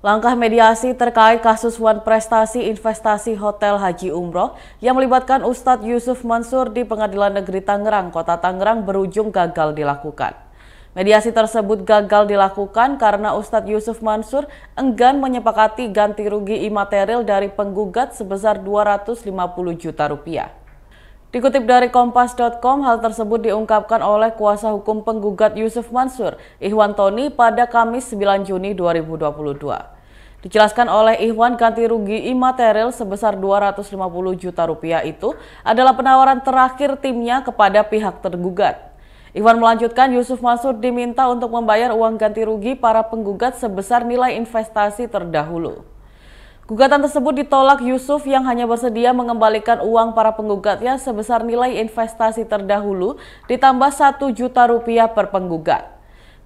Langkah mediasi terkait kasus Wan Prestasi Investasi Hotel Haji Umroh yang melibatkan Ustadz Yusuf Mansur di Pengadilan Negeri Tangerang, Kota Tangerang berujung gagal dilakukan. Mediasi tersebut gagal dilakukan karena Ustadz Yusuf Mansur enggan menyepakati ganti rugi imaterial dari penggugat sebesar 250 juta rupiah. Dikutip dari Kompas.com, hal tersebut diungkapkan oleh kuasa hukum penggugat Yusuf Mansur, Ihwan Tony, pada Kamis 9 Juni 2022. Dijelaskan oleh Ihwan ganti rugi imaterial sebesar 250 juta rupiah itu adalah penawaran terakhir timnya kepada pihak tergugat. Iwan melanjutkan Yusuf Mansur diminta untuk membayar uang ganti rugi para penggugat sebesar nilai investasi terdahulu. Gugatan tersebut ditolak Yusuf yang hanya bersedia mengembalikan uang para penggugatnya sebesar nilai investasi terdahulu ditambah satu juta rupiah per penggugat.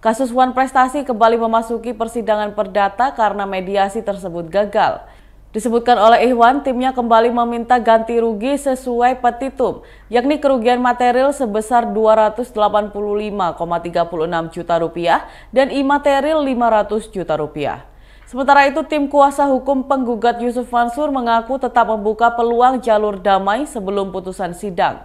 Kasus Wan Prestasi kembali memasuki persidangan perdata karena mediasi tersebut gagal. Disebutkan oleh Ikhwan, timnya kembali meminta ganti rugi sesuai petitum, yakni kerugian material sebesar 285,36 juta rupiah dan imaterial 500 juta rupiah. Sementara itu, tim kuasa hukum penggugat Yusuf Mansur mengaku tetap membuka peluang jalur damai sebelum putusan sidang.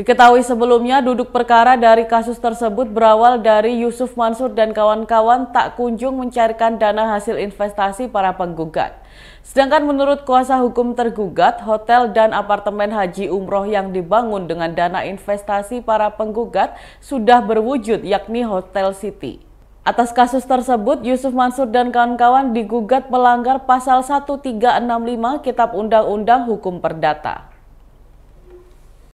Diketahui sebelumnya, duduk perkara dari kasus tersebut berawal dari Yusuf Mansur dan kawan-kawan tak kunjung mencairkan dana hasil investasi para penggugat. Sedangkan menurut kuasa hukum tergugat, hotel dan apartemen haji umroh yang dibangun dengan dana investasi para penggugat sudah berwujud yakni Hotel City. Atas kasus tersebut, Yusuf Mansur dan kawan-kawan digugat melanggar pasal 1365 Kitab Undang-Undang Hukum Perdata.